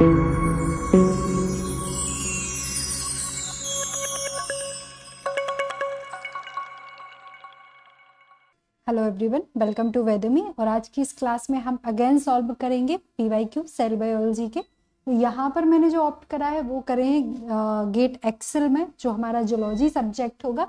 Hello everyone welcome to वेदमी और आज की इस क्लास में हम अगेन सॉल्व करेंगे पीवाईक्यू क्यू सेल बायोलॉजी के तो यहाँ पर मैंने जो ऑप्ट करा है वो करे हैं गेट एक्सेल में जो हमारा जोलॉजी सब्जेक्ट होगा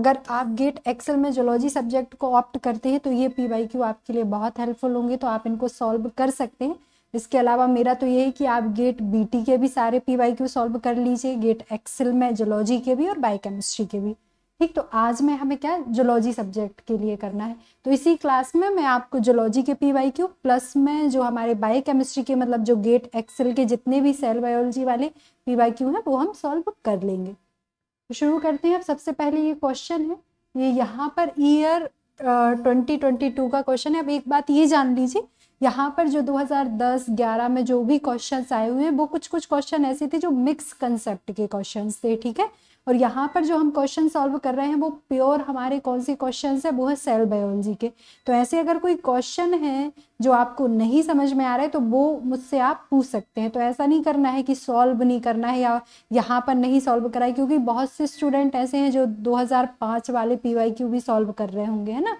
अगर आप गेट एक्सेल में जोलॉजी सब्जेक्ट को ऑप्ट करते हैं तो ये पीवाईक्यू क्यू आपके लिए बहुत हेल्पफुल होंगे तो आप इनको सॉल्व कर सकते हैं इसके अलावा मेरा तो ये है कि आप गेट बीटी के भी सारे पी वाई क्यू सॉल्व कर लीजिए गेट एक्सेल में जोलॉजी के भी और बायोकेमिस्ट्री के भी ठीक तो आज में हमें क्या जोलॉजी सब्जेक्ट के लिए करना है तो इसी क्लास में मैं आपको जोलॉजी के पी वाई क्यू प्लस में जो हमारे बायोकेमिस्ट्री के मतलब जो गेट एक्सेल के जितने भी सेल बायोलॉजी वाले पी वाई क्यू हैं वो हम सॉल्व कर लेंगे तो शुरू करते हैं सबसे पहले ये क्वेश्चन है ये यहाँ पर ईयर ट्वेंटी ट्वेंटी टू का क्वेश्चन है अब एक बात ये जान लीजिए यहाँ पर जो 2010-11 में जो भी क्वेश्चंस आए हुए हैं वो कुछ कुछ क्वेश्चन ऐसे थे जो मिक्स कंसेप्ट के क्वेश्चंस थे ठीक है और यहाँ पर जो हम क्वेश्चन सॉल्व कर रहे हैं वो प्योर हमारे कौन से क्वेश्चन है वो है सेल बायोलॉजी के तो ऐसे अगर कोई क्वेश्चन है जो आपको नहीं समझ में आ रहा है तो वो मुझसे आप पूछ सकते हैं तो ऐसा नहीं करना है कि सॉल्व नहीं करना है या यहाँ पर नहीं सॉल्व कराए क्योंकि बहुत से स्टूडेंट ऐसे हैं जो दो वाले पी भी सॉल्व कर रहे होंगे है ना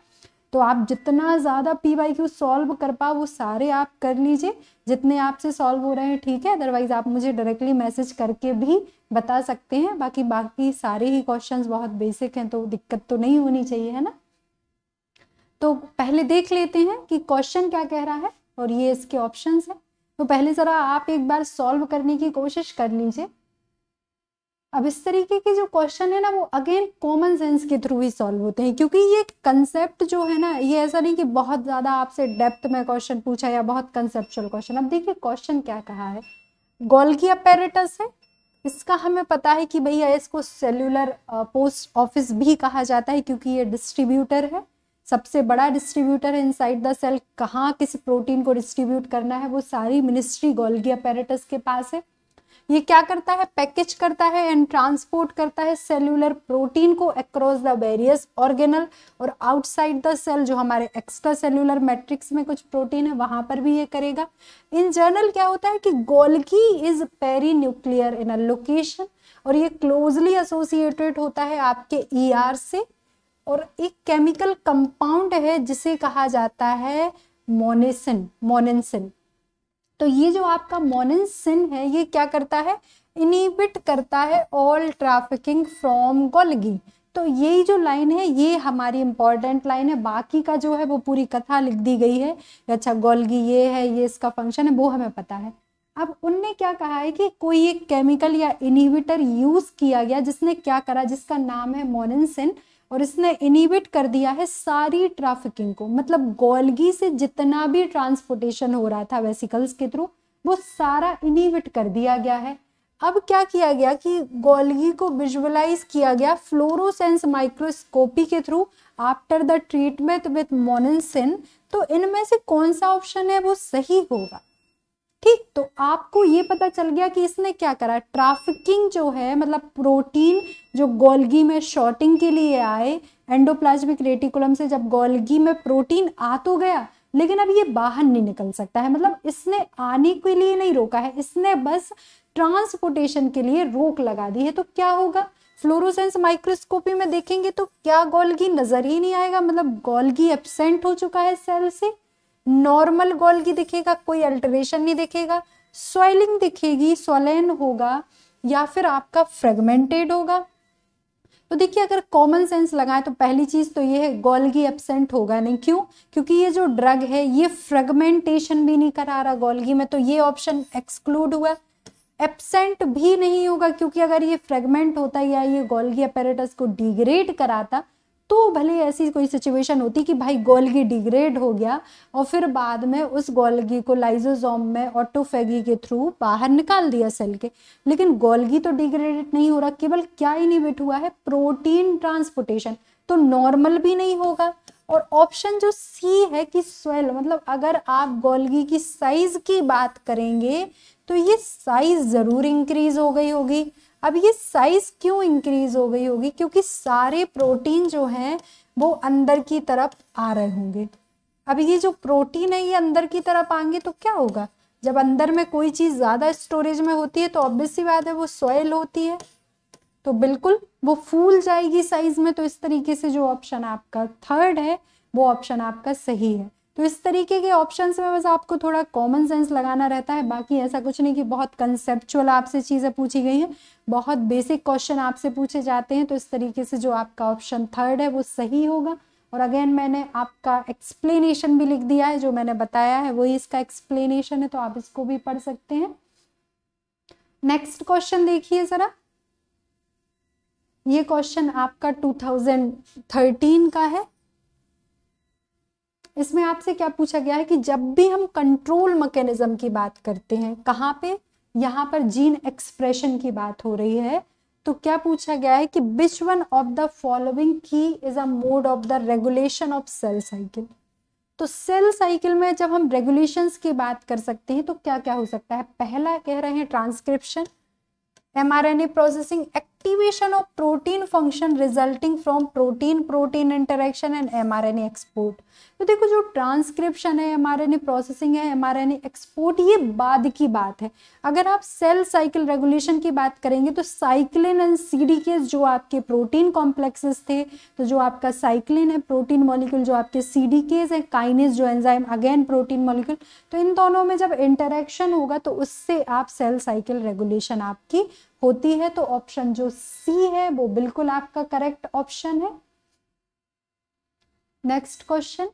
तो आप जितना ज़्यादा पी वाई क्यू सॉल्व कर पाओ वो सारे आप कर लीजिए जितने आपसे सॉल्व हो रहे हैं ठीक है अदरवाइज़ आप मुझे डायरेक्टली मैसेज करके भी बता सकते हैं बाकी बाकी सारे ही क्वेश्चन बहुत बेसिक हैं तो दिक्कत तो नहीं होनी चाहिए है ना तो पहले देख लेते हैं कि क्वेश्चन क्या कह रहा है और ये इसके ऑप्शंस हैं तो पहले ज़रा आप एक बार सॉल्व करने की कोशिश कर लीजिए अब इस तरीके के जो क्वेश्चन है ना वो अगेन कॉमन सेंस के थ्रू ही सॉल्व होते हैं क्योंकि ये कंसेप्ट जो है ना ये ऐसा नहीं कि बहुत ज़्यादा आपसे डेप्थ में क्वेश्चन पूछा या बहुत कंसेप्चुअल क्वेश्चन अब देखिए क्वेश्चन क्या कहा है गोल्की अपेरेटस है इसका हमें पता है कि भैया इसको सेलुलर पोस्ट ऑफिस भी कहा जाता है क्योंकि ये डिस्ट्रीब्यूटर है सबसे बड़ा डिस्ट्रीब्यूटर है इन साइड द सेल कहाँ किस प्रोटीन को डिस्ट्रीब्यूट करना है वो सारी मिनिस्ट्री गोल्गी अपेरेटस के पास है ये क्या करता है पैकेज करता है एंड ट्रांसपोर्ट करता है सेल्युलर प्रोटीन को अक्रॉस द वेरियस ऑर्गेनल और आउटसाइड द सेल जो हमारे एक्स्ट्रा सेल्यूलर मैट्रिक्स में कुछ प्रोटीन है वहां पर भी ये करेगा इन जनरल क्या होता है कि Golgi is perinuclear in a location और ये क्लोजली एसोसिएटेड होता है आपके ई e ER से और एक केमिकल कंपाउंड है जिसे कहा जाता है मोनेसिन मोनेसिन तो ये जो आपका मोनिन सिन है ये क्या करता है इनिबिट करता है ऑल ट्रैफिकिंग फ्रॉम गोलगी तो यही जो लाइन है ये हमारी इंपॉर्टेंट लाइन है बाकी का जो है वो पूरी कथा लिख दी गई है अच्छा गोलगी ये है ये इसका फंक्शन है वो हमें पता है अब उनने क्या कहा है कि कोई एक केमिकल या इनिविटर यूज किया गया जिसने क्या करा जिसका नाम है मोरेंसिन और इसने इनिबिट कर दिया है सारी ट्रैफिकिंग को मतलब गोलगी से जितना भी ट्रांसपोर्टेशन हो रहा था वेसिकल्स के थ्रू वो सारा इनिबिट कर दिया गया है अब क्या किया गया कि गोलगी को विजुअलाइज किया गया फ्लोरोसेंस माइक्रोस्कोपी के through after the treatment with monensin तो इनमें से कौन सा ऑप्शन है वो सही होगा ठीक तो आपको ये पता चल गया कि इसने क्या करा ट्राफिकिंग जो है मतलब प्रोटीन जो गोल्गी में शॉर्टिंग के लिए आए एंडोप्लाज्मिक रेटिकुलम से जब गोल्गी में प्रोटीन आ तो गया लेकिन अब ये बाहर नहीं निकल सकता है मतलब इसने आने के लिए नहीं रोका है इसने बस ट्रांसपोर्टेशन के लिए रोक लगा दी है तो क्या होगा फ्लोरोसेंस माइक्रोस्कोपी में देखेंगे तो क्या गोल्गी नजर ही नहीं आएगा मतलब गोल्गी एबसेंट हो चुका है सेल से नॉर्मल गोल्गी दिखेगा कोई अल्टरेशन नहीं दिखेगा स्वेलिंग दिखेगी सोलेन होगा या फिर आपका फ्रेगमेंटेड होगा तो देखिए अगर कॉमन सेंस लगाए तो पहली चीज तो ये है गोल्गी एबसेंट होगा नहीं क्यों क्योंकि ये जो ड्रग है ये फ्रेगमेंटेशन भी नहीं करा रहा गोल्गी में तो ये ऑप्शन एक्सक्लूड हुआ एबसेंट भी नहीं होगा क्योंकि अगर ये फ्रेगमेंट होता या ये गोल्गी अपेरेटस को डिग्रेड कराता तो भले ऐसी कोई सिचुएशन होती कि भाई गोल्गी डिग्रेड हो गया और फिर बाद में उस गोल्गी को लाइजोजोम में ऑटोफेगी के थ्रू बाहर निकाल दिया सेल के लेकिन गोल्गी तो डिग्रेडेड नहीं हो रहा केवल क्या इनिवेट हुआ है प्रोटीन ट्रांसपोर्टेशन तो नॉर्मल भी नहीं होगा और ऑप्शन जो सी है कि स्वेल मतलब अगर आप गोल्गी की साइज की बात करेंगे तो ये साइज ज़रूर इंक्रीज हो गई होगी अब ये साइज क्यों इंक्रीज हो गई होगी क्योंकि सारे प्रोटीन जो हैं वो अंदर की तरफ आ रहे होंगे अब ये जो प्रोटीन है ये अंदर की तरफ आएंगे तो क्या होगा जब अंदर में कोई चीज़ ज़्यादा स्टोरेज में होती है तो ऑब्वियस सी बात है वो सॉयल होती है तो बिल्कुल वो फूल जाएगी साइज में तो इस तरीके से जो ऑप्शन आपका थर्ड है वो ऑप्शन आपका सही है तो इस तरीके के ऑप्शन में बस आपको थोड़ा कॉमन सेंस लगाना रहता है बाकी ऐसा कुछ नहीं कि बहुत कंसेप्चुअल आपसे चीज़ें पूछी गई हैं बहुत बेसिक क्वेश्चन आपसे पूछे जाते हैं तो इस तरीके से जो आपका ऑप्शन थर्ड है वो सही होगा और अगेन मैंने आपका एक्सप्लेनेशन भी लिख दिया है जो मैंने बताया है वही इसका एक्सप्लेनेशन है तो आप इसको भी पढ़ सकते हैं नेक्स्ट क्वेश्चन देखिए ज़रा ये क्वेश्चन आपका 2013 का है इसमें आपसे क्या पूछा गया है कि जब भी हम कंट्रोल मैकेनिज्म की बात करते हैं कहाँ पे यहाँ पर जीन एक्सप्रेशन की बात हो रही है तो क्या पूछा गया है कि which one of the following की is a mode of the regulation of cell cycle तो सेल साइकिल में जब हम रेगुलेशंस की बात कर सकते हैं तो क्या क्या हो सकता है पहला कह रहे हैं transcription mRNA processing activation of protein function resulting from protein protein interaction and mRNA export तो देखो जो ट्रांसक्रिप्शन है mRNA प्रोसेसिंग है mRNA एक्सपोर्ट ये बाद की बात है अगर आप सेल साइकिल रेगुलेशन की बात करेंगे तो साइक्लिन एंड सीडीकेस जो आपके प्रोटीन कॉम्प्लेक्सेस थे तो जो आपका साइक्लिन है प्रोटीन मॉलिक्यूल जो आपके सीडीकेस है काइनेस जो एंजाइम अगेन प्रोटीन मॉलिक्यूल तो इन दोनों में जब इंटरेक्शन होगा तो उससे आप सेल साइकिल रेगुलेशन आपकी होती है तो ऑप्शन जो सी है वो बिल्कुल आपका करेक्ट ऑप्शन है नेक्स्ट क्वेश्चन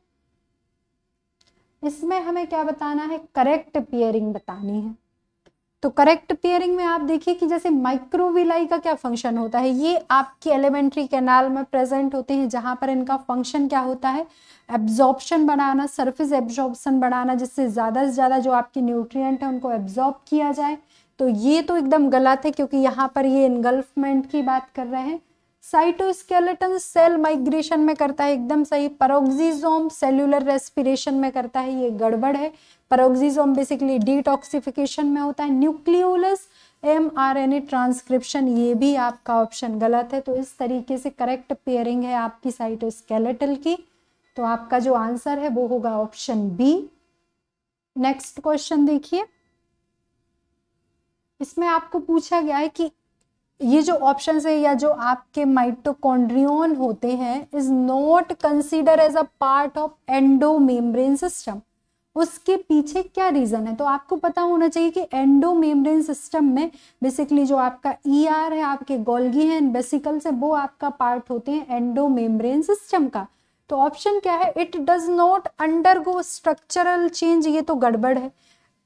इसमें हमें क्या बताना है करेक्ट पेयरिंग बतानी है तो करेक्ट पेयरिंग में आप देखिए कि जैसे माइक्रोविलाई का क्या फंक्शन होता है ये आपकी एलिमेंट्री कैनाल में प्रेजेंट होते हैं जहां पर इनका फंक्शन क्या होता है एब्जॉर्प्शन बढ़ाना सरफेस एब्जॉर्प्शन बढ़ाना जिससे ज़्यादा से ज़्यादा जो आपके न्यूट्रिएंट है उनको एब्जॉर्ब किया जाए तो ये तो एकदम गलत है क्योंकि यहाँ पर ये इनगल्फमेंट की बात कर रहे हैं साइटोस्केलेटन सेल माइग्रेशन में करता है एकदम सही परोक्सीजोम सेल्यूलर रेस्पिरेशन में करता है ये गड़बड़ है परोक्सीजोम बेसिकली डिटॉक्सिफिकेशन में होता है nucleolus M R N A transcription ये भी आपका ऑप्शन गलत है तो इस तरीके से करेक्ट पेयरिंग है आपकी साइटोस्केलेटल की तो आपका जो आंसर है वो होगा ऑप्शन बी नेक्स्ट क्वेश्चन देखिए इसमें आपको पूछा गया है कि ये जो ऑप्शन है या जो आपके माइटोकॉन्ड्रियन होते हैं is not consider as a part of endomembrane system उसके पीछे क्या रीज़न है तो आपको पता होना चाहिए कि एंडो मेम्ब्रेन सिस्टम में बेसिकली जो आपका ई e ER है आपके गोल्गी हैं बेसिकल से वो आपका पार्ट होते हैं एंडो मेम्ब्रेन सिस्टम का तो ऑप्शन क्या है it does not undergo structural change ये तो गड़बड़ है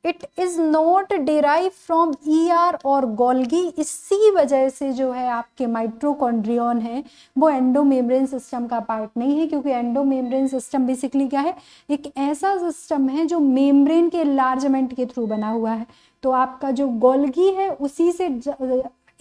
it is not derive from E R और गोल्गी इसी वजह से जो है आपके माइट्रोकॉन्ड्रियन है वो एंडोमेम्ब्रेन सिस्टम का पार्ट नहीं है क्योंकि एंडोमेम्ब्रेन सिस्टम बेसिकली क्या है एक ऐसा सिस्टम है जो मेम्ब्रेन के लार्जमेंट के थ्रू बना हुआ है तो आपका जो गोल्गी है उसी से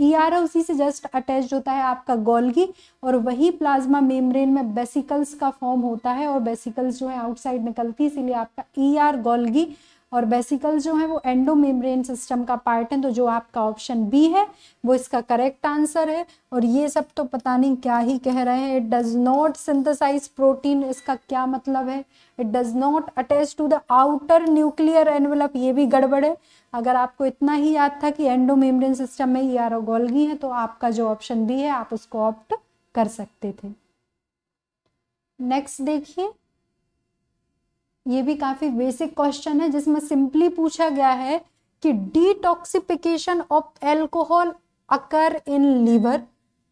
ई आर e उसी से जस्ट अटैच होता है आपका गोल्गी और वही प्लाज्मा मेम्ब्रेन में बेसिकल्स का फॉर्म होता है और बेसिकल्स जो है आउटसाइड निकलती है इसीलिए आपका ई आर गोल्गी और बेसिकल जो है वो एंडोमेम्ब्रेन सिस्टम का पार्ट है तो जो आपका ऑप्शन बी है वो इसका करेक्ट आंसर है और ये सब तो पता नहीं क्या ही कह रहे हैं it does not synthesize protein इसका क्या मतलब है it does not attach to the outer nuclear envelope ये भी गड़बड़ है अगर आपको इतना ही याद था कि एंडोमेम्ब्रेन सिस्टम में ये e आर है तो आपका जो ऑप्शन बी है आप उसको ऑप्ट कर सकते थे नेक्स्ट देखिए ये भी काफ़ी बेसिक क्वेश्चन है जिसमें सिंपली पूछा गया है कि detoxification of alcohol occur in liver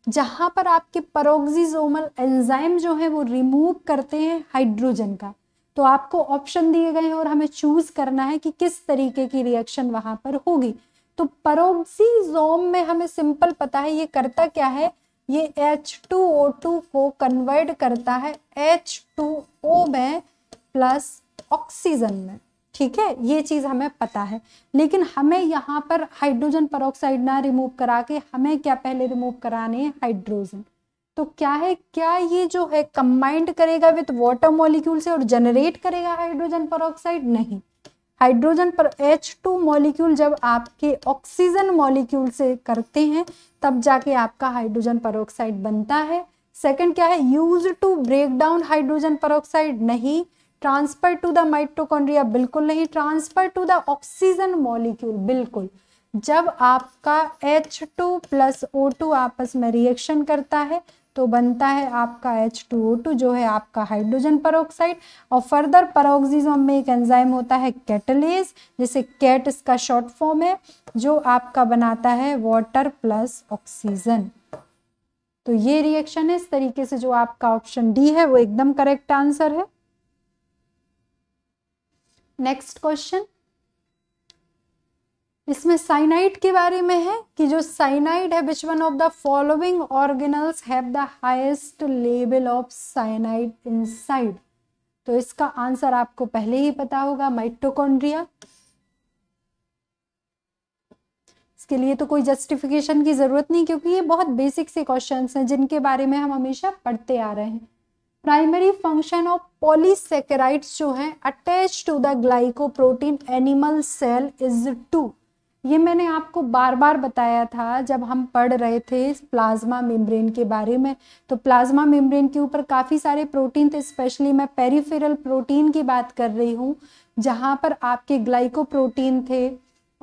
जहां पर आपके परोक्सीजोमल एंजाइम जो है वो रिमूव करते हैं हाइड्रोजन का तो आपको ऑप्शन दिए गए हैं और हमें चूज करना है कि किस तरीके की रिएक्शन वहां पर होगी तो परोक्सीजोम में हमें सिंपल पता है ये करता क्या है ये H2O2 को कन्वर्ट करता है H2O में प्लस ऑक्सीजन में ठीक है ये चीज़ हमें पता है लेकिन हमें यहाँ पर हाइड्रोजन परऑक्साइड ना रिमूव करा के हमें क्या पहले रिमूव कराने हैं हाइड्रोजन तो क्या है क्या ये जो है कंबाइंड करेगा विथ वाटर मॉलिक्यूल से और जनरेट करेगा हाइड्रोजन परऑक्साइड नहीं हाइड्रोजन पर एच टू मॉलिक्यूल जब आपके ऑक्सीजन मॉलिक्यूल से करते हैं तब जाके आपका हाइड्रोजन परऑक्साइड बनता है सेकंड क्या है use to break down hydrogen peroxide नहीं ट्रांसफर टू द माइट्रोकॉन्ड्रिया बिल्कुल नहीं transfer to the oxygen molecule बिल्कुल जब आपका H2 टू प्लस ओ आपस में रिएक्शन करता है तो बनता है आपका H2O2 जो है आपका हाइड्रोजन परोक्साइड और फर्दर परोक्सिजम में एक एंजाइम होता है कैटलेज जैसे कैट इसका शॉर्ट फॉर्म है जो आपका बनाता है वाटर प्लस ऑक्सीजन तो ये रिएक्शन है इस तरीके से जो आपका ऑप्शन डी है वो एकदम करेक्ट आंसर है नेक्स्ट क्वेश्चन इसमें साइनाइड के बारे में है कि जो साइनाइड है which one of the following organelles have the highest level of cyanide inside तो इसका आंसर आपको पहले ही पता होगा माइटोकॉन्ड्रिया इसके लिए तो कोई जस्टिफिकेशन की ज़रूरत नहीं क्योंकि ये बहुत बेसिक से क्वेश्चंस हैं जिनके बारे में हम हमेशा पढ़ते आ रहे हैं प्राइमरी फंक्शन ऑफ पॉलीसेकेराइड्स जो है attach to the glycoprotein animal cell is to ये मैंने आपको बार बार बताया था जब हम पढ़ रहे थे प्लाज्मा मेम्ब्रेन के बारे में तो प्लाज्मा मेम्ब्रेन के ऊपर काफ़ी सारे प्रोटीन थे स्पेशली मैं पेरीफेरल प्रोटीन की बात कर रही हूँ जहाँ पर आपके ग्लाइकोप्रोटीन थे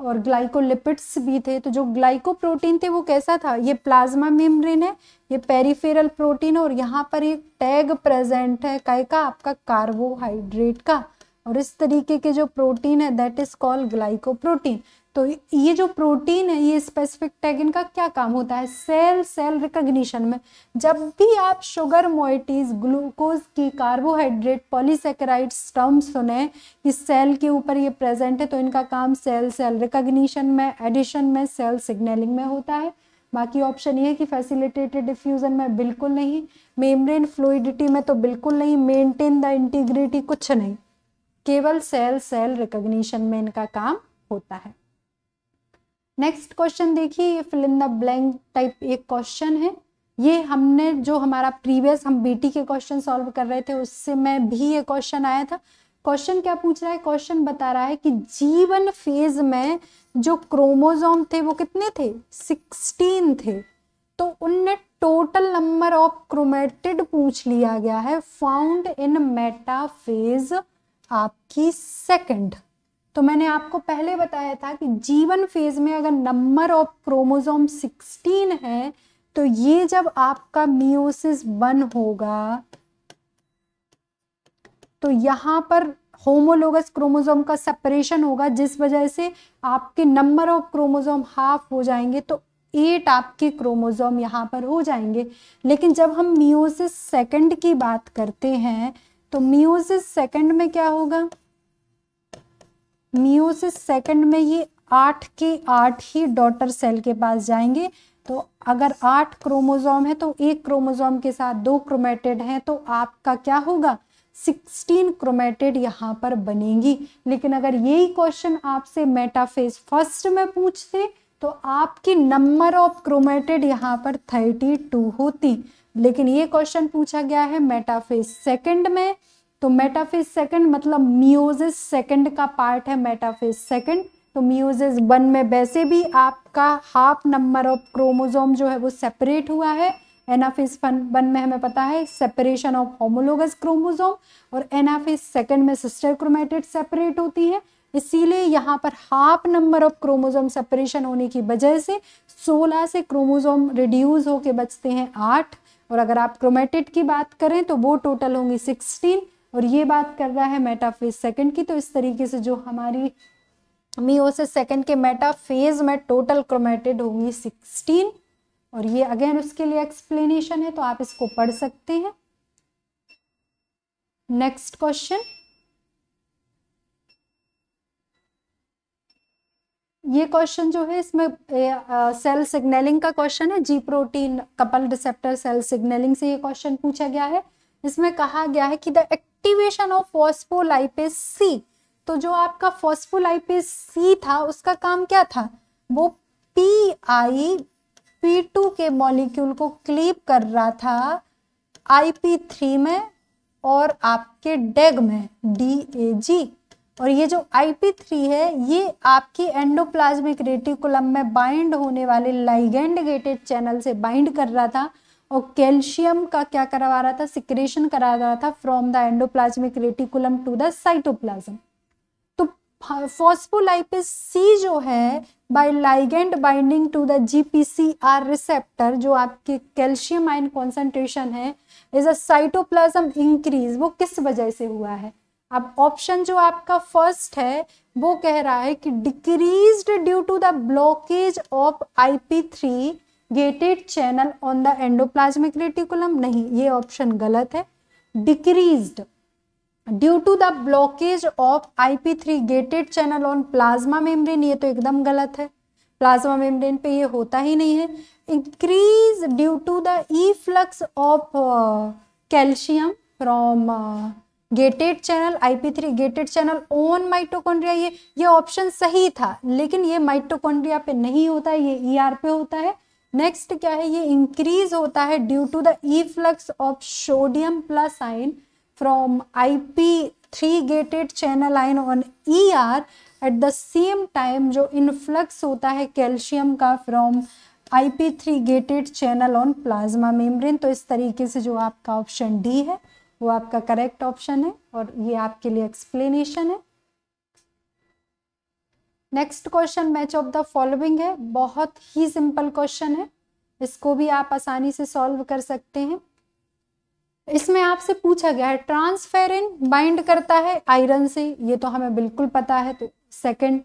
और ग्लाइकोलिपिड्स भी थे तो जो ग्लाइकोप्रोटीन थे वो कैसा था ये प्लाज्मा मेम्ब्रेन है ये पेरीफेरल प्रोटीन और यहाँ पर एक टैग प्रेजेंट है कह का आपका कार्बोहाइड्रेट का और इस तरीके के जो प्रोटीन है दैट इज कॉल्ड ग्लाइकोप्रोटीन तो ये जो प्रोटीन है ये स्पेसिफिक टैग इनका क्या काम होता है सेल सेल रिकग्निशन में जब भी आप शुगर मोइटीज ग्लूकोज की कार्बोहाइड्रेट पॉलीसेकेराइड स्टम सुने कि सेल के ऊपर ये प्रेजेंट है तो इनका काम सेल सेल रिकग्निशन में एडिशन में सेल सिग्नलिंग में होता है बाकी ऑप्शन ये है कि फैसिलिटेटेड डिफ्यूज़न में बिल्कुल नहीं मेम्ब्रेन फ्लूडिटी में तो बिल्कुल नहीं मेनटेन द इंटीग्रिटी कुछ नहीं केवल सेल सेल रिकग्निशन में इनका काम होता है नेक्स्ट क्वेश्चन देखिए ये fill in the blank type एक क्वेश्चन है ये हमने जो हमारा प्रीवियस हम बीटी के क्वेश्चन सॉल्व कर रहे थे उससे मैं भी ये क्वेश्चन आया था क्वेश्चन क्या पूछ रहा है क्वेश्चन बता रहा है कि जीवन फेज में जो क्रोमोजोम थे वो कितने थे सिक्सटीन थे तो उनने टोटल नंबर ऑफ क्रोमेटिड पूछ लिया गया है फाउंड इन मेटाफेज आपकी सेकंड तो मैंने आपको पहले बताया था कि जीवन फेज में अगर नंबर ऑफ क्रोमोजोम 16 है तो ये जब आपका मियोसिस वन होगा तो यहां पर होमोलोगस क्रोमोजोम का सेपरेशन होगा जिस वजह से आपके नंबर ऑफ क्रोमोजोम हाफ हो जाएंगे तो एट आपके क्रोमोजोम यहां पर हो जाएंगे लेकिन जब हम मियोसिस सेकंड की बात करते हैं तो मियोसिस सेकंड में क्या होगा मियोसिस सेकंड में ये आठ के आठ ही डॉटर सेल के पास जाएंगे तो अगर आठ क्रोमोजोम है तो एक क्रोमोजोम के साथ दो क्रोमेटेड हैं तो आपका क्या होगा सिक्सटीन क्रोमेटेड यहाँ पर बनेगी लेकिन अगर यही क्वेश्चन आपसे मेटाफेज फर्स्ट में पूछते तो आपकी नंबर ऑफ क्रोमेटेड यहाँ पर थर्टी टू होती लेकिन ये क्वेश्चन पूछा गया है मेटाफेज सेकंड में तो मेटाफेज सेकंड मतलब मियोजिस सेकंड का पार्ट है मेटाफेज सेकंड तो मियोजिस वन में वैसे भी आपका हाफ नंबर ऑफ क्रोमोजोम जो है वो सेपरेट हुआ है एनाफेज वन में हमें पता है सेपरेशन ऑफ होमोलोगस क्रोमोजोम और एनाफेज सेकंड में सिस्टर क्रोमेटेड सेपरेट होती है इसीलिए यहाँ पर half number of chromosome separation होने की वजह से 16 से क्रोमोजोम रिड्यूस होके बचते हैं आठ और अगर आप क्रोमेटेड की बात करें तो वो टोटल होंगी सिक्सटीन और ये बात कर रहा है मेटाफेज सेकंड की तो इस तरीके से जो हमारी मियोसिस सेकंड के मेटाफेज में टोटल क्रोमेटेड होगी सिक्सटीन और ये अगेन उसके लिए एक्सप्लेनेशन है तो आप इसको पढ़ सकते हैं नेक्स्ट क्वेश्चन ये क्वेश्चन जो है इसमें सेल सिग्नलिंग का क्वेश्चन है G protein couple receptor cell signalling से ये क्वेश्चन पूछा गया है इसमें कहा गया है कि the activation of phospholipase C तो जो आपका फॉस्फोलाइपेज सी था उसका काम क्या था वो पी आई पी टू के मॉलिक्यूल को क्लीव कर रहा था आई पी थ्री में और आपके डेग e में डी ए जी और ये जो आई पी थ्री है ये आपकी एंडोप्लाज्मिक रेटिकुलम में बाइंड होने वाले लाइगेंड गेटेड चैनल से बाइंड कर रहा था और कैल्शियम का क्या करवा रहा था सिक्रेशन करा रहा था from the endoplasmic reticulum to the cytoplasm तो फॉस्फोलाइपिस सी जो है by ligand binding to the GPCR receptor जो आपके कैल्शियम आयन कॉन्सेंट्रेशन है इज अ साइटोप्लाज्म इंक्रीज वो किस वजह से हुआ है अब ऑप्शन जो आपका फर्स्ट है वो कह रहा है कि decrease due to the blockage of I P three gated channel on the endoplasmic reticulum नहीं ये ऑप्शन गलत है decrease due to the blockage of IP three gated channel on plasma membrane ये तो एकदम गलत है प्लाज्मा मेम्ब्रेन पे ये होता ही नहीं है increase due to the E flux of calcium from gated channel IP three gated channel on mitochondria ये ये ऑप्शन सही था लेकिन ये माइटोकॉन्ड्रिया पे नहीं होता है ये ई e ER पे होता है नेक्स्ट क्या है ये इंक्रीज होता है due to the E flux of sodium plus ion from I P three gated channel ion on E R at the same time जो इनफ्लक्स होता है कैल्शियम का from I P three gated channel on plasma membrane तो इस तरीके से जो आपका ऑप्शन डी है वो आपका करेक्ट ऑप्शन है और ये आपके लिए एक्सप्लेनेशन है next question match of the following है बहुत ही सिंपल क्वेश्चन है इसको भी आप आसानी से सॉल्व कर सकते हैं इसमें आपसे पूछा गया है ट्रांसफेरिन बाइंड करता है आयरन से ये तो हमें बिल्कुल पता है तो सेकंड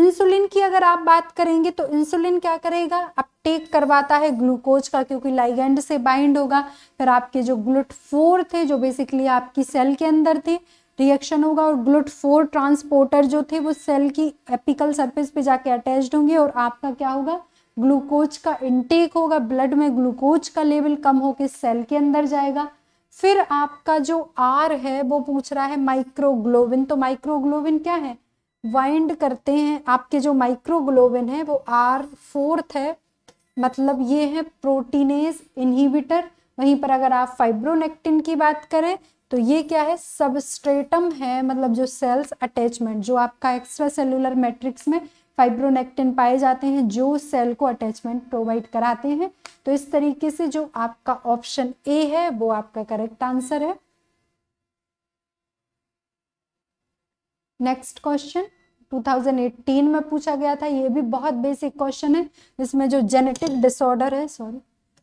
इंसुलिन की अगर आप बात करेंगे तो इंसुलिन क्या करेगा अपटेक करवाता है ग्लूकोज का क्योंकि लाइगेंड से बाइंड होगा फिर आपके जो ग्लूट फोर थे जो बेसिकली आपकी सेल के अंदर थे रिएक्शन होगा और ग्लूट फोर ट्रांसपोर्टर जो थे वो सेल की एपिकल सरफेस पे जाके अटैच्ड होंगे और आपका क्या होगा ग्लूकोज का इनटेक होगा ब्लड में ग्लूकोज का लेवल कम होकर सेल के अंदर जाएगा फिर आपका जो आर है वो पूछ रहा है माइक्रोग्लोबिन तो माइक्रोग्लोबिन क्या है वाइंड करते हैं आपके जो माइक्रोग्लोबिन है वो आर फोर्थ है मतलब ये है प्रोटीनेज इनहिबिटर वहीं पर अगर आप फाइब्रोनेक्टिन की बात करें तो ये क्या है सबस्ट्रेटम है मतलब जो सेल्स अटैचमेंट जो आपका एक्स्ट्रा सेलुलर मैट्रिक्स में फाइब्रोनेक्टिन पाए जाते हैं जो सेल को अटैचमेंट प्रोवाइड कराते हैं तो इस तरीके से जो आपका ऑप्शन ए है वो आपका करेक्ट आंसर है नेक्स्ट क्वेश्चन 2018 में पूछा गया था ये भी बहुत बेसिक क्वेश्चन है जिसमें जो जेनेटिक डिसऑर्डर है सॉरी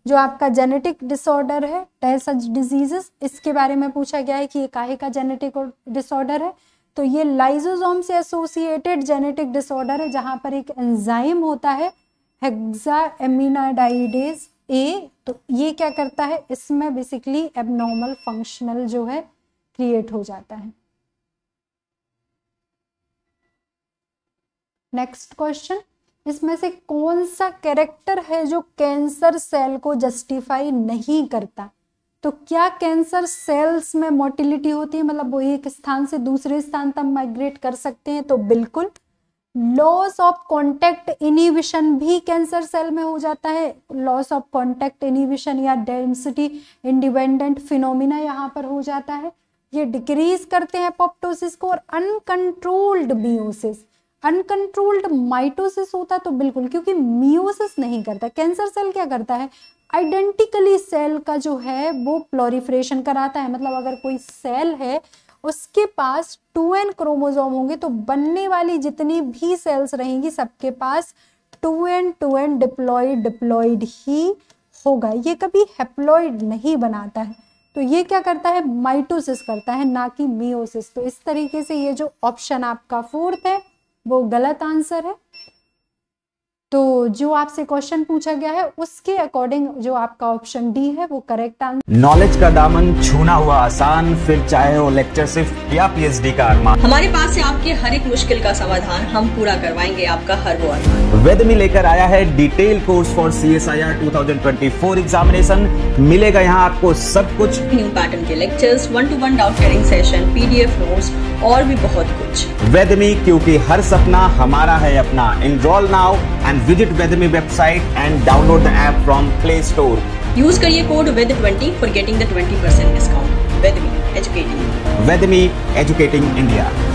जो आपका जेनेटिक डिसऑर्डर है टेर डिजीजेस इसके बारे में पूछा गया है कि ये काहे का जेनेटिक डिसऑर्डर है तो ये लाइजोजोम से एसोसिएटेड जेनेटिक डिसऑर्डर है जहाँ पर एक एंजाइम होता है हेक्सा एमिनाडाइडेज ए तो ये क्या करता है इसमें बेसिकली एबनॉर्मल फंक्शनल जो है क्रिएट हो जाता है नेक्स्ट क्वेश्चन इसमें से कौन सा कैरेक्टर है जो कैंसर सेल को जस्टिफाई नहीं करता तो क्या कैंसर सेल्स में मोटिलिटी होती है मतलब वो एक स्थान से दूसरे स्थान तक माइग्रेट कर सकते हैं तो बिल्कुल लॉस ऑफ कॉन्टैक्ट इनिविशन भी कैंसर सेल में हो जाता है लॉस ऑफ कॉन्टैक्ट इनिविशन या डेंसिटी इंडिपेंडेंट फिनोमिना यहाँ पर हो जाता है ये डिक्रीज करते हैं पॉप्टोसिस को और अनकंट्रोल्ड बीओसिस अनकंट्रोल्ड माइटोसिस होता तो बिल्कुल क्योंकि मियोसिस नहीं करता कैंसर सेल क्या करता है आइडेंटिकली सेल का जो है वो प्लोरिफ्रेशन कराता है मतलब अगर कोई सेल है उसके पास टू एन क्रोमोजोम होंगे तो बनने वाली जितनी भी सेल्स रहेंगी सबके पास two N two N diploid diploid ही होगा ये कभी हेप्लॉइड नहीं बनाता है तो ये क्या करता है माइटोसिस करता है ना कि मियोसिस तो इस तरीके से ये जो ऑप्शन आपका फोर्थ है वो गलत आंसर है तो जो आपसे क्वेश्चन पूछा गया है उसके अकॉर्डिंग जो आपका ऑप्शन डी है वो करेक्ट आंसर नॉलेज का दामन छूना हुआ आसान फिर चाहे वो लेक्चर सिर्फ या पीएचडी का अरमान हमारे पास है आपके हर एक मुश्किल का समाधान हम पूरा करवाएंगे आपका हर वो अरमान वेद में लेकर आया है detail course for C S I R two thousand twenty four examination मिलेगा यहाँ आपको सब कुछ न्यू पैटर्न के lectures one to one doubt carrying session PDF notes और भी बहुत कुछ वेदमी क्योंकि हर सपना हमारा है अपना enroll now and visit Weatherme website and download the app from Play Store. Use career code WEATHER20 for getting the 20% discount. Weatherme, educating. Weatherme, educating India.